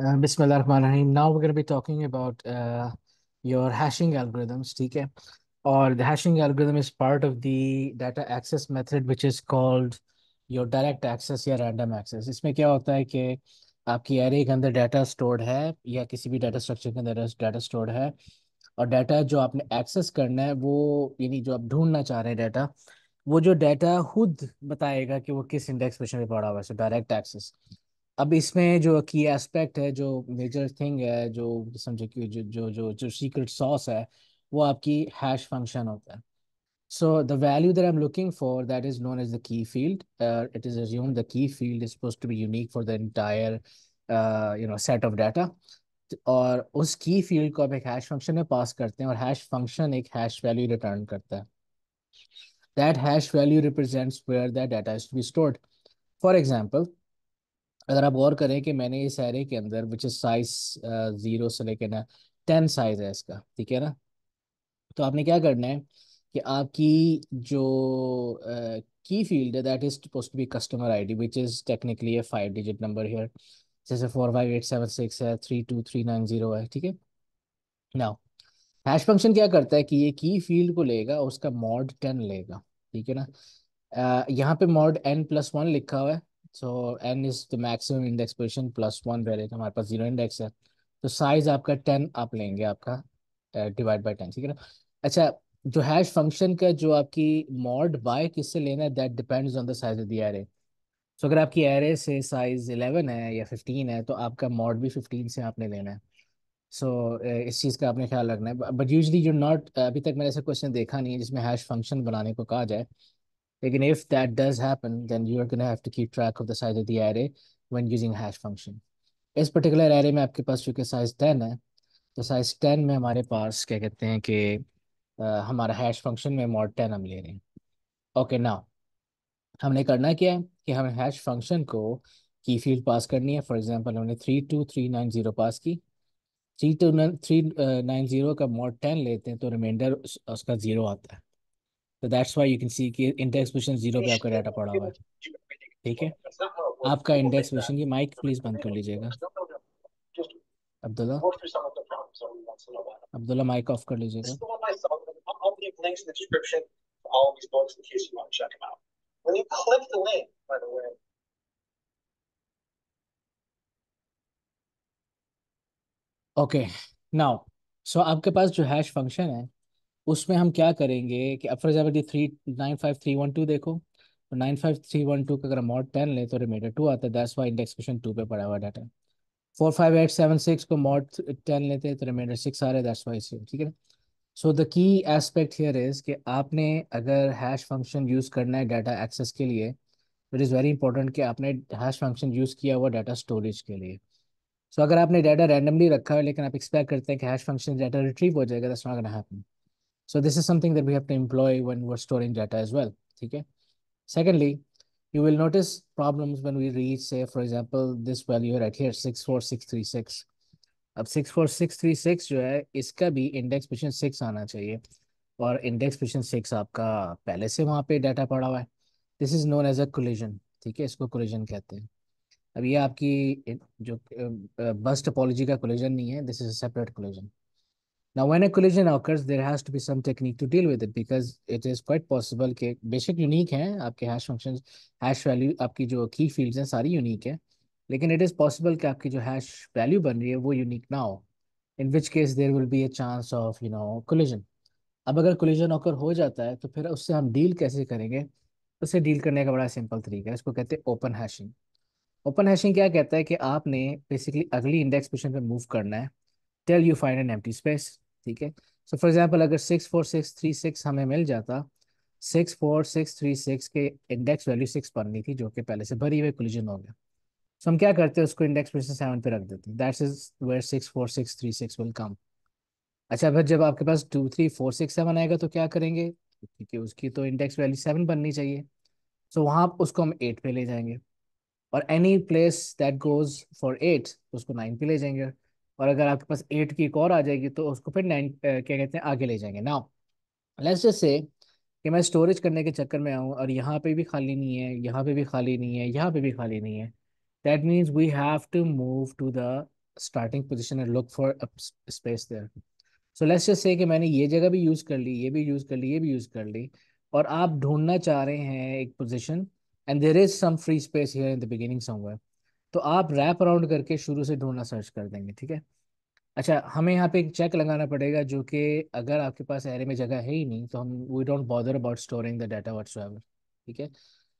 बिसमीम नाउ वगैरह भी talking about your hashing algorithms ठीक है और the hashing algorithm is part of the data access method which is called your direct access या random access इसमें क्या होता है कि आपकी एरे के अंदर डाटा स्टोर्ड है या किसी भी डाटा स्ट्रक्चर के अंदर डाटा स्टोर्ड है और डाटा जो आपने एक्सेस करना है वो यानी जो आप ढूंढना चाह रहे हैं डाटा वो जो डाटा खुद बताएगा कि वो किस इंडेक्स पे पड़ा हुआ है सो डायरेक्ट एक्सेस अब इसमें जो की एस्पेक्ट है जो मेजर थिंग है जो समझो कि जो जो जो जो सीक्रेट सॉस है वो आपकी हैश फंक्शन होता है so the value that I am looking for that is known as the key field it is assume the key field is suppose to be unique for the entire you know set of data और उस की field को आप एक hash function में पास करते हैं और हैश फंक्शन एक हैश वैल्यू रिटर्न करता है that hash value represents where that data is to be stored for example अगर आप गौर करें कि मैंने इस एरे के अंदर विच इज़ साइज ज़ीरो से लेकर ना टेन साइज़ है इसका ठीक है ना तो आपने क्या करना है कि आपकी जो की फील्ड है that is suppose to be customer I D which is technically five digit number here जैसे four five eight seven six है three two three nine zero है ठीक है नाउ हैश फंक्शन क्या करता है कि ये की फील्ड को लेगा उसका मॉड टेन लेगा ठीक है ना uh, यहाँ पे मॉड एन प्लस वन लिखा हुआ है so N is the maximum index position plus one variate हमारे पास जीरो इंडेक्स है तो साइज आपका टेन आप लेंगे आपका डिवाइड बाई टेन ठीक है ना अच्छा जो हैश फंक्शन का जो आपकी मॉड बाय किससे लेना है that depends on the size of the array so अगर आपकी एरे से साइज इलेवन है या फिफ्टीन है तो आपका मॉड भी फिफ्टीन से आपने लेना है सो so, इस चीज़ का आपने ख्याल रखना है बट यूजली यू नॉट अभी तक मैंने ऐसा क्वेश्चन देखा नहीं है जिसमें हैश फंक्शन बनाने को कहा जाए लेकिन if that does happen, then you're going to have to keep track of the size of the array when using hash function. इस पर्टिकुलर एरे में आपके पास चूँकि साइज टेन है तो साइज टेन में हमारे पास क्या कहते हैं कि हमारा हैश फंक्शन में मॉड टेन हम ले रहे हैं ओके नाउ हमने करना क्या है कि हमें हैश फंक्शन को की फील्ड पास करनी है फॉर एग्जांपल हमने three two three nine zero pass की three two three nine zero का मॉड टेन लेते हैं तो रिमाइंडर उसका ज़ीरो आता है तो that's why you can see कि इंडेक्स क्वेश्चन जीरो पे आपका डाटा पड़ा हुआ है ठीक है आपका इंडेक्स क्वेश्चन ये माइक प्लीज बंद कर लीजिएगा अब्दुल्ला अब्दुल्ला माइक ऑफ कर लीजिएगा ओके नाउ सो आपके पास जो हैश फंक्शन है उसमें हम क्या करेंगे कि अब for example three nine five three one two देखो तो nine five three one two का अगर मॉड टेन ले तो रिमाइंडर टू आता है that's why index question two पे पड़ा हुआ data four five eight seven six को मॉड टेन लेते हैं तो रिमाइंडर सिक्स आ रहा है दैट्स वाई सेम ठीक है so the key aspect here is कि आपने अगर हैश फंक्शन यूज़ करना है डाटा एक्सेस के लिए इट इज़ वेरी इंपॉर्टेंट कि आपने हैश फंक्शन यूज़ किया हुआ डाटा स्टोरेज के लिए सो so, अगर आपने डाटा रैंडमली रखा है लेकिन आप एक्सपेक्ट करते हैं कि हैश फंक्शन डाटा रिट्रीव हो जाएगा that's not gonna happen So this is something that we have to employ when we're storing data as well. Okay. Secondly, you will notice problems when we reach, say, for example, this value right here, 64636. Now 64636 जो है इसका भी index position 6 आना चाहिए और index position 6 आपका पहले से वहां पे डाटा पड़ा हुआ है this is known as a collision ठीक है इसको कोलिजन कहते हैं अब ये आपकी जो बस टोपोलॉजी का कोलिजन नहीं है this is a separate collision Now, when a collision occurs, there has to be some technique to deal with it because it is quite possible कि बेशक यूनिक हैं आपके हैश फंक्शन हैश वैल्यू आपकी जो की fields हैं सारी unique है लेकिन इट इज़ पॉसिबल कि आपकी जो हैश वैल्यू बन रही है वो यूनिक ना हो in which case there will be a chance of you know collision अब अगर कोलिजन ऑकर हो जाता है तो फिर उससे हम डील कैसे करेंगे उससे डील करने का बड़ा सिंपल तरीका है इसको कहते हैं ओपन हैशिंग ओपन हैशिंग क्या कहता है कि आपने बेसिकली अगली इंडेक्स पोजिशन पे मूव करना है tell you find an empty space ठीक है सो फॉर एग्जांपल अगर six four six three six हमें मिल जाता six four six three six के इंडेक्स वैल्यू सिक्स बननी थी जो कि पहले से भरी हुई कोलिजन हो गया सो so, हम क्या करते हैं उसको इंडेक्स में से सेवन पे रख देते हैं that is where six four six three six will come अच्छा फिर जब आपके पास two three four six seven आएगा तो क्या करेंगे क्योंकि उसकी तो इंडेक्स वैल्यू सेवन बननी चाहिए सो so, वहाँ उसको हम एट पे ले जाएंगे और any place that goes for eight उसको नाइन पे ले जाएंगे और अगर आपके पास एट की एक और आ जाएगी तो उसको फिर नाइन क्या कहते हैं आगे ले जाएंगे नाउ लेट्स जस्ट से कि मैं स्टोरेज करने के चक्कर में आऊँ और यहाँ पे भी खाली नहीं है यहाँ पे भी खाली नहीं है यहाँ पे भी खाली नहीं है that means we have to move to the starting position and look for space there so let's just say कि मैंने ये जगह भी यूज़ कर ली ये भी यूज़ कर ली ये भी यूज़ कर ली और आप ढूंढना चाह रहे हैं एक position and there is some free space here in the beginning somewhere तो आप रैप अराउंड करके शुरू से ढूंढना सर्च कर देंगे ठीक है अच्छा हमें यहाँ पे एक चेक लगाना पड़ेगा जो कि अगर आपके पास एरे में जगह है ही नहीं तो हम we don't bother about storing the data what's ठीक है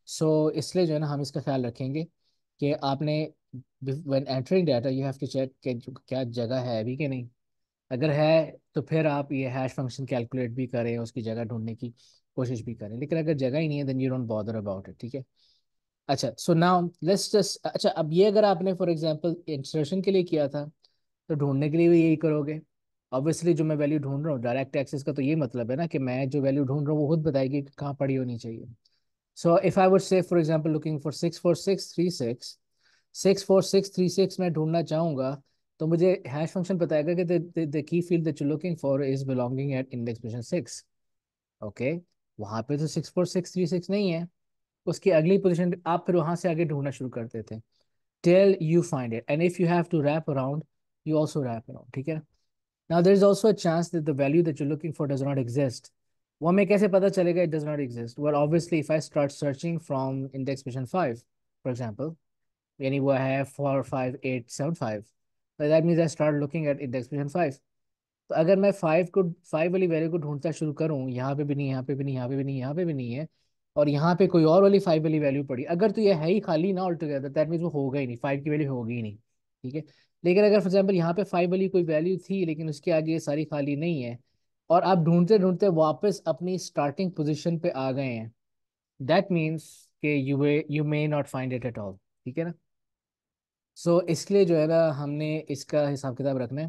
सो so, इसलिए जो है ना हम इसका ख्याल रखेंगे कि आपने when entering data you have to check कि क्या जगह है अभी कि नहीं अगर है तो फिर आप ये हैश फंक्शन कैलकुलेट भी करें उसकी जगह ढूंढने की कोशिश भी करें लेकिन अगर जगह ही नहीं है then you don't bother about it ठीक है अच्छा सो नाउ लेट्स जस्ट अच्छा अब ये अगर आपने फॉर एग्जांपल इंसर्शन के लिए किया था तो ढूंढने के लिए भी यही करोगे ऑब्वियसली जो मैं वैल्यू ढूंढ रहा हूँ डायरेक्ट एक्सेस का तो ये मतलब है ना कि मैं जो वैल्यू ढूंढ रहा हूँ वो खुद बताएगी कि कहाँ पड़ी होनी चाहिए so if I would say for example looking for six four six three six six four six three six मैं ढूंढना चाहूँगा तो मुझे हैश फंक्शन बताएगा कि the key field that you looking for is belonging at index position six okay वहाँ पे तो six four six three six नहीं है उसकी अगली पोजिशन आप फिर वहां से आगे ढूंढना शुरू करते थे tell you find it and if you have to wrap around you also wrap around ठीक है now there is also a chance that the value that you looking for does not exist वो हमें कैसे पता चलेगा it does not exist were obviously if I start searching from index position five for example यानी वो है four five eight seven five that means I start looking at index position five तो अगर मैं फाइव को five वाली value को ढूंढता शुरू करूँ यहाँ पे भी नहीं यहाँ पे भी नहीं यहाँ पे भी नहीं यहाँ पे भी नहीं है और यहाँ पे कोई और वाली फाइव वाली वैल्यू पड़ी अगर तो ये है ही खाली ना ऑल टुगेदर दैट मीन्स वो होगा ही नहीं फाइव की वैल्यू होगी ही नहीं ठीक है लेकिन अगर फॉर एग्जाम्पल यहाँ पे फाइव वाली कोई वैल्यू थी लेकिन उसके आगे ये सारी खाली नहीं है और आप ढूंढते ढूंढते वापस अपनी स्टार्टिंग पोजिशन पे आ गए हैं दैट मीन्स के you you may not find it at all ठीक है ना सो so, इसलिए जो है ना हमने इसका हिसाब किताब रखना है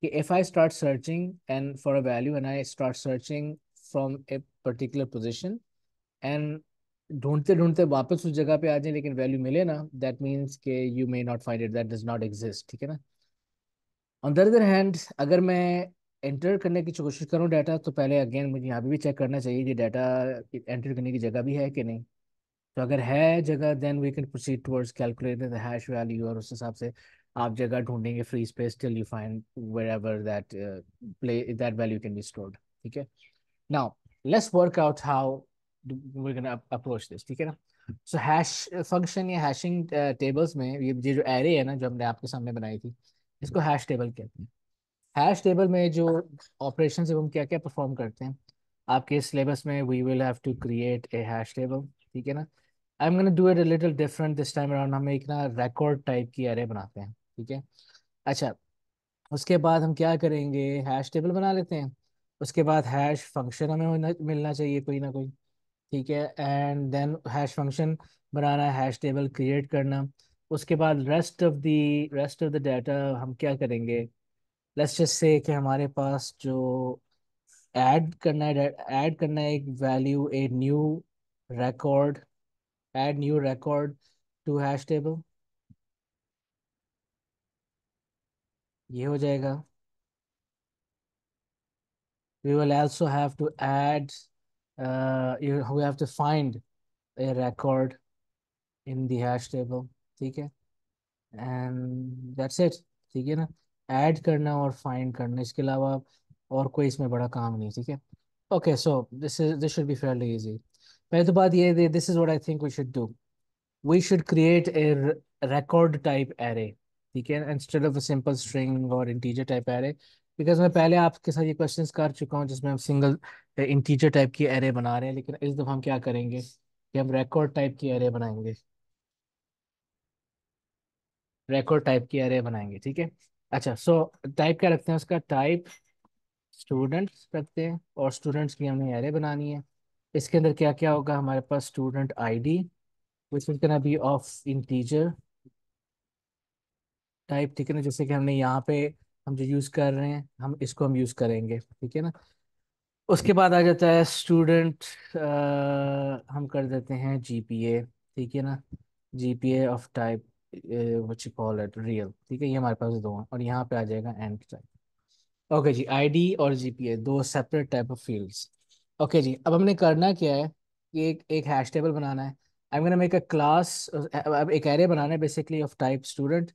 कि if I start searching and for a value and I start searching from a particular position and ढूंढते ढूंढते वापस उस जगह पे आ जाए लेकिन वैल्यू मिले ना दैट मीन्स के you may not find it that does not exist ठीक है ना ऑन द अदर हैंड अगर मैं एंटर करने की कोशिश करूँ डाटा तो पहले अगेन मुझे यहाँ पे भी चेक करना चाहिए कि डाटा एंटर करने की जगह भी है कि नहीं तो अगर है जगह then we can proceed towards calculating the hash value और उस हिसाब से आप जगह ढूंढेंगे free space till you find wherever that place that value can be stored ठीक है now let's work out how we're gonna approach this ठीक है ना so hash function या hashing uh, tables में ये ये जो array है ना जो हमने आपके सामने बनाई थी इसको hash table कहते हैं hash table में जो operations है हम क्या क्या perform करते हैं आपके syllabus में we will have to create a hash table ठीक है ना I'm gonna do it a little different this time around हम एक ना record type की array बनाते हैं ठीक है अच्छा उसके बाद हम क्या करेंगे हैश टेबल बना लेते हैं उसके बाद हैश फंक्शन हमें मिलना चाहिए कोई ना कोई ठीक है एंड देन हैश फंक्शन बनाना हैश टेबल क्रिएट करना उसके बाद rest of the rest of the data हम क्या करेंगे लेट्स जस्ट से कि हमारे पास जो ऐड करना है ऐड करना है एक value a new record add new record to hash table ये हो जाएगा we will also have to add uh, you we have to find a record in the hash table ठीक है and that's it ठीक है ना add करना और find करना इसके अलावा और कोई इसमें बड़ा काम नहीं ठीक है Okay, so this is this should be fairly easy. पहले बात ये this is what I think we should do. We should create a record type array ठीक है instead of a simple string or integer type array because मैं पहले आपके साथ ये questions कर चुका हूँ जिसमें हम single इंटीजर टाइप की एरे बना रहे हैं लेकिन इस दफ़ा हम क्या करेंगे कि हम रिकॉर्ड टाइप की एरे बनाएंगे रिकॉर्ड टाइप की एरे बनाएंगे ठीक है अच्छा सो टाइप क्या रखते हैं उसका टाइप स्टूडेंट्स रखते हैं और स्टूडेंट्स की हमें एरे बनानी है इसके अंदर क्या क्या होगा हमारे पास student ID which is can be of integer type ठीक है ना जैसे कि हमने यहाँ पे हम जो यूज़ कर रहे हैं हम इसको हम यूज़ करेंगे ठीक है ना उसके बाद आ जाता है स्टूडेंट हम कर देते हैं जीपीए ठीक है ना GPA of type you call it real ठीक है ये हमारे पास दो हैं और यहाँ पे आ जाएगा एंड टाइप ओके जी आईडी और जीपीए दो separate type of fields okay जी अब हमने करना क्या है कि एक एक हैश टेबल बनाना है I am make a class एक एरे बनाना है बेसिकली ऑफ टाइप स्टूडेंट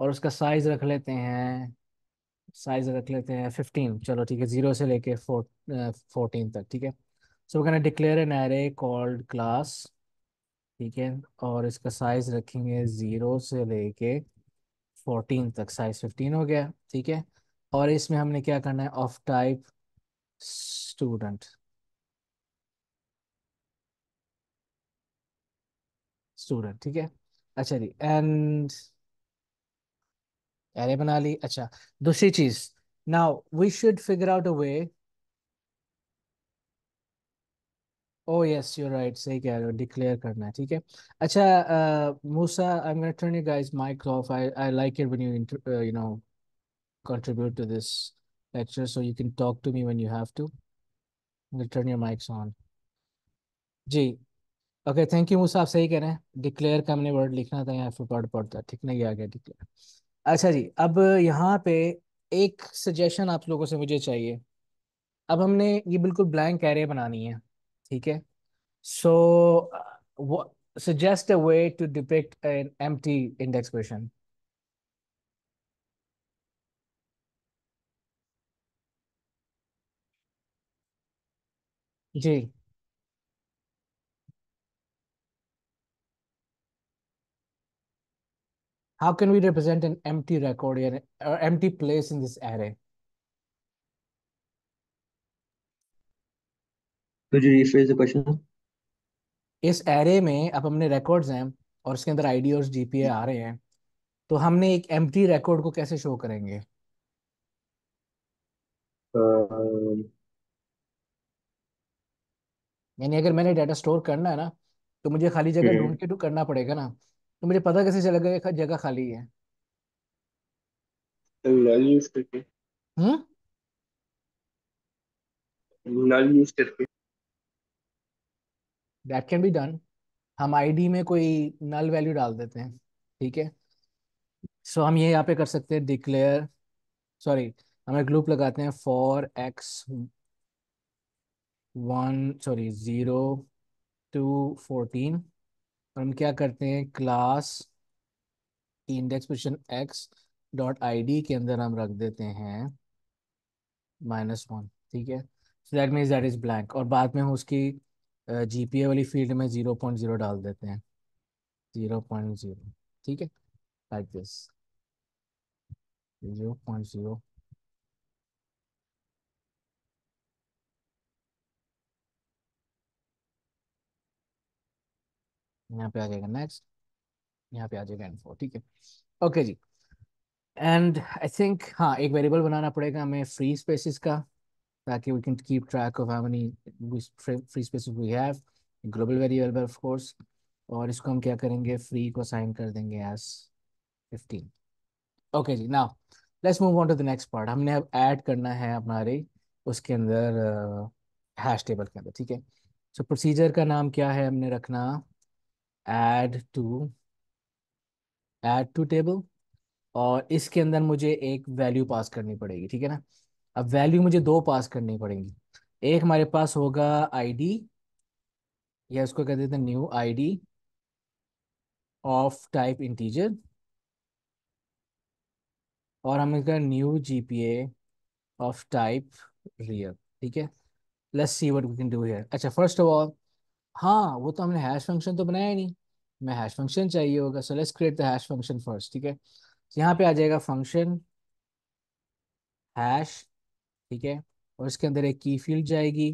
और उसका साइज रख लेते हैं साइज रख लेते हैं फिफ्टीन चलो ठीक है जीरो से लेके फोर्टीन तक ठीक है सो वो कहना declare an array called class ठीक है और इसका साइज रखेंगे जीरो से लेके फोर्टीन तक साइज फिफ्टीन हो गया ठीक है और इसमें हमने क्या करना है ऑफ टाइप स्टूडेंट स्टूडेंट ठीक है अच्छा जी एंड एरे बना ली अच्छा दूसरी चीज now we should figure out a way oh yes you right सही कह रहे हो डिक्लेयर करना है ठीक है अच्छा Musa I am gonna turn you guys mic off I I like it when you you know contribute to this lecture so you can talk to me when you have to turn your mics on जी okay thank you Musa आप सही कह रहे हैं declare का हमने word लिखना था यहाँ पढ़ पढ़ता ठीक नहीं आ गया डिक्लेयर अच्छा जी अब यहाँ पे एक सजेशन आप लोगों से मुझे चाहिए अब हमने ये बिल्कुल ब्लैंक एरे बनानी है ठीक है so suggest a way to depict an T index question जी how can we represent an empty record here, uh, or empty place in this array? Could you rephrase the question? इस array में अब हमने records हैं और उसके अंदर ID और जीपीए आ रहे हैं तो हमने एक एम्प्टी रिकॉर्ड को कैसे शो करेंगे uh... यानी अगर मैंने डाटा स्टोर करना है ना तो मुझे खाली जगह ढूंढ के तो करना पड़ेगा ना तो मुझे पता कैसे चला गया कि जगह खाली है नल यूज करके नल यूज करके दैट कैन बी डन हम आईडी में कोई नल वैल्यू डाल देते हैं ठीक है सो so, हम ये यहाँ पे कर सकते हैं डिक्लेयर सॉरी हम एक लूप लगाते हैं for x one sorry zero to fourteen हम क्या करते हैं class index position x dot I के अंदर हम रख देते हैं माइनस वन ठीक है so that means that is blank और बाद में हम उसकी जीपीए वाली फील्ड में ज़ीरो पॉइंट ज़ीरो डाल देते हैं ज़ीरो पॉइंट ज़ीरो ठीक है like this zero point zero यहाँ पे आ जाएगा नेक्स्ट यहाँ पे आ जाएगा एन फोर ठीक है ओके जी एंड आई थिंक हाँ एक वेरिएबल बनाना पड़ेगा हमें फ्री स्पेसिस का ताकि we can keep track of how many free spaces we have global variable of course और इसको हम क्या करेंगे फ्री को साइन कर देंगे एस फिफ्टीन ओके जी now let's move on to the next part हमने अब ऐड करना है हमारे उसके अंदर हैश uh, टेबल के अंदर ठीक है सो प्रोसीजर का नाम क्या है हमने रखना add to add to table और इसके अंदर मुझे एक वैल्यू पास करनी पड़ेगी ठीक है ना अब वैल्यू मुझे दो पास करनी पड़ेंगी एक हमारे पास होगा आईडी या उसको कह देते new new ID of type integer और हम इसका new GPA of type real ठीक है let's see what we can do here अच्छा फर्स्ट ऑफ ऑल हाँ वो तो हमने हैश फंक्शन तो बनाया नहीं में हैश फंक्शन चाहिए होगा so let's create the hash function first ठीक है यहाँ पे आ जाएगा फंक्शन हैश ठीक है और इसके अंदर एक की फील्ड जाएगी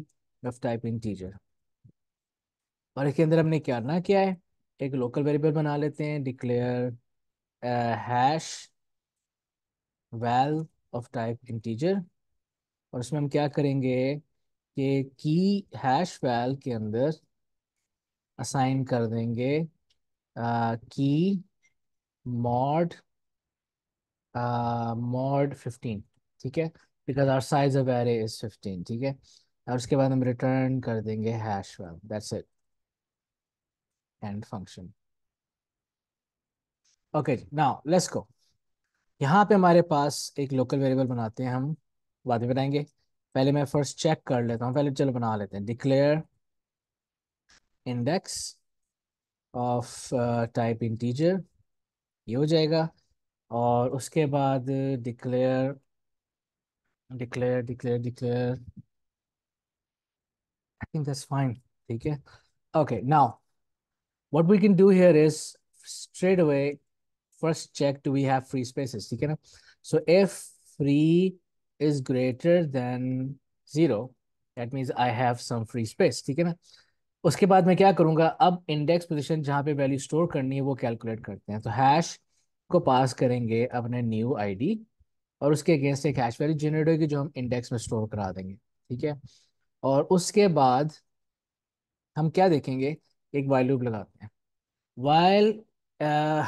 ऑफ टाइप इंटीजर और इसके अंदर हमने क्या ना क्या है एक लोकल वेरिएबल बना लेते हैं declare hash val of type integer और इसमें हम क्या करेंगे कि की हैश वैल के अंदर असाइन कर देंगे की मॉड मॉड फिफ्टीन ठीक है because our size of array is fifteen ठीक है और उसके बाद हम रिटर्न कर देंगे hash value that's it end function okay now let's go यहाँ पे हमारे पास एक लोकल वेरिएबल बनाते हैं हम बाद में बनाएंगे पहले मैं फर्स्ट चेक कर लेता हूँ पहले चलो बना लेते हैं declare index of uh, type integer ye jayega aur uske baad declare declare declare declare i think that's fine okay now what we can do here is straight away first check do we have free spaces okay so if free is greater than 0 that means i have some free space okay उसके बाद मैं क्या करूंगा अब index position जहां पे value store करनी है वो कैलकुलेट करते हैं तो हैश को पास करेंगे अपने न्यू आईडी और उसके अगेंस्ट एक हैश वैल्यू जनरेट होगी जो हम इंडेक्स में स्टोर करा देंगे ठीक है और उसके बाद हम क्या देखेंगे एक वाइल लगाते हैं वाइल uh,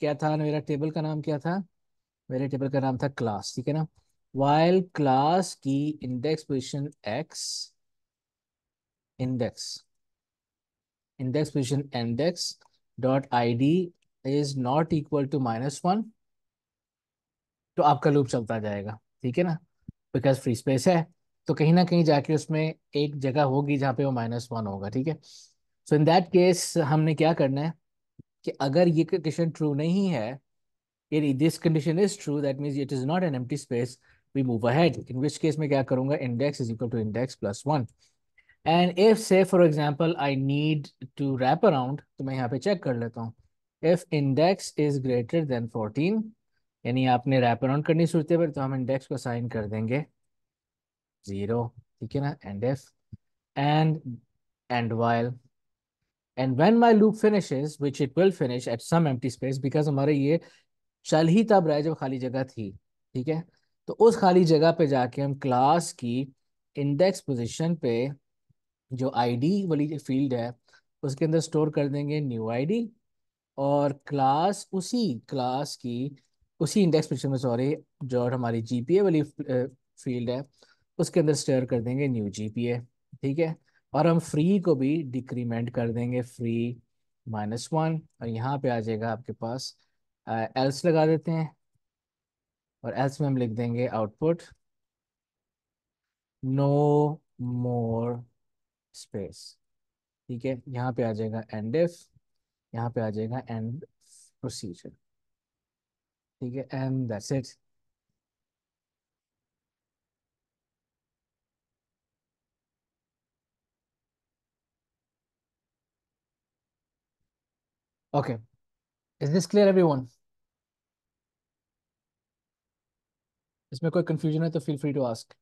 क्या था मेरा टेबल का नाम क्या था मेरे टेबल का नाम था क्लास ठीक है ना वाइल क्लास की index position x index index position index dot id is not equal to minus one तो आपका लूप चलता जाएगा ठीक है ना बिकॉज फ्री स्पेस है तो कहीं ना कहीं जाके उसमें एक जगह होगी जहाँ पे वो माइनस वन होगा ठीक है सो इन दैट केस हमने क्या करना है कि अगर ये कंडीशन ट्रू नहीं है यदि this condition is true that means it is not an empty space we move ahead in which case में क्या करूंगा index is equal to index plus one and if say for example I need to wrap around तो मैं यहाँ पे check कर लेता हूँ if index is greater than fourteen यानी आपने रैप अराउंड करनी सूरत पर तो हम इंडेक्स को साइन कर देंगे ज़ीरो ठीक है ना and if and and while and when my loop finishes which it will finish at some empty space because हमारे ये चल ही तब रहा है जब खाली जगह थी ठीक है तो उस खाली जगह पे जाके हम क्लास की इंडेक्स पोजिशन पे जो आईडी वाली फील्ड है उसके अंदर स्टोर कर देंगे न्यू आईडी और क्लास उसी क्लास की उसी इंडेक्स पिक्चर में सॉरी जो हमारी जीपीए वाली फील्ड है उसके अंदर स्टोर कर देंगे न्यू जीपीए ठीक है और हम फ्री को भी डिक्रीमेंट कर देंगे फ्री माइनस वन और यहाँ पे आ जाएगा आपके पास एल्स लगा देते हैं और एल्स में हम लिख देंगे आउटपुट नो मोर स्पेस ठीक है यहाँ पे आ जाएगा एंड एफ यहाँ पे आ जाएगा एंड प्रोसीजर ठीक है and that's it Okay. Is this clear, everyone? इसमें कोई कंफ्यूजन है तो feel free to ask.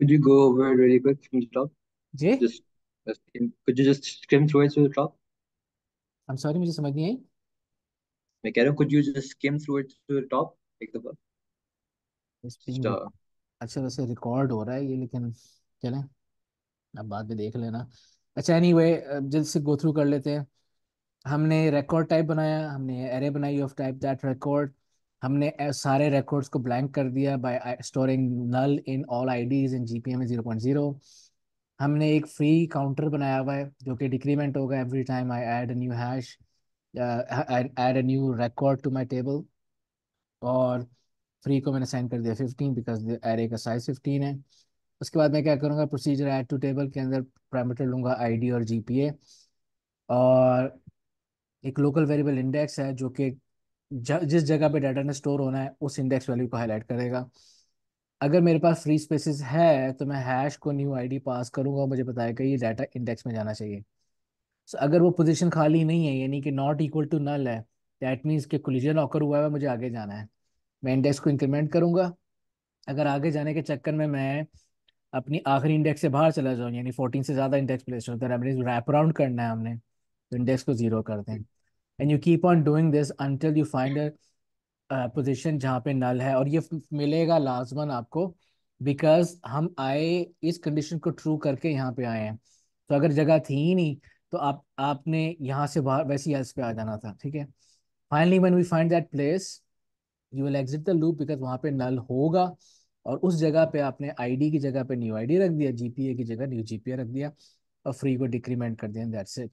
Could you go over it really quick from the top? जी Just, just could you just skim through it to the top? I'm sorry मुझे समझ नहीं आई मैं कह रहा हूँ could you just skim through it to the top एक दफा just, uh, अच्छा वैसे रिकॉर्ड हो रहा है ये लेकिन चलें अब बाद में देख लेना अच्छा एनी वे जल्द से गो थ्रू कर लेते हैं हमने रिकॉर्ड टाइप बनाया हमने एरे बनाई ऑफ टाइप दैट रिकॉर्ड हमने सारे रिकॉर्ड्स को ब्लैंक कर दिया by storing null in all IDs in GPM zero point zero हमने एक फ्री काउंटर बनाया हुआ है जो कि डिक्रीमेंट होगा every time I add a new hash add a new record to my table और फ्री को मैंने साइन कर दिया फिफ्टीन बिकॉज एरे का साइज फिफ्टीन है उसके बाद मैं क्या करूँगा प्रोसीजर ऐड टू टेबल के अंदर पैरामीटर लूँगा आईडी और जीपीए और एक लोकल वेरिएबल इंडेक्स है जो कि जिस जगह पे डाटा ने स्टोर होना है उस इंडेक्स वैल्यू को हाईलाइट करेगा अगर मेरे पास फ्री स्पेसिस है तो मैं हैश को न्यू आईडी पास करूंगा मुझे बताएगा ये डाटा इंडेक्स में जाना चाहिए सो so, अगर वो पोजीशन खाली नहीं है यानी कि नॉट इक्वल टू नल है दैट मीन्स के कोलिजन ऑकर हुआ है मुझे आगे जाना है मैं इंडेक्स को इंक्रीमेंट करूंगा अगर आगे जाने के चक्कर में मैं अपनी आखिरी इंडेक्स से बाहर चला जाऊँ यानी फोर्टीन से ज़्यादा इंडेक्स प्लेस होता है रैप अराउंड करना है हमने तो इंडेक्स को जीरो कर दें and you keep on doing this until you find a position जहाँ पे नल है और ये मिलेगा लाजमन आपको बिकॉज हम आए इस कंडीशन को ट्रू करके यहाँ पे आए हैं तो अगर जगह थी ही नहीं तो आप आपने यहाँ से बाहर वैसी एल्स पे आ जाना था ठीक है finally one we find that place you will exit the loop because वहाँ पे नल होगा और उस जगह पे आपने आईडी की जगह पे न्यू आईडी रख दिया जीपीए की जगह न्यू जीपीए रख दिया और फ्री को डिक्रीमेंट कर दिया दैट्स इट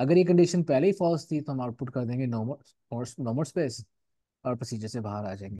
अगर ये कंडीशन पहले ही फॉल्स थी तो हम आउटपुट कर देंगे नॉर्मल नॉर्मल स्पेस और प्रोसीजर से बाहर आ जाएंगे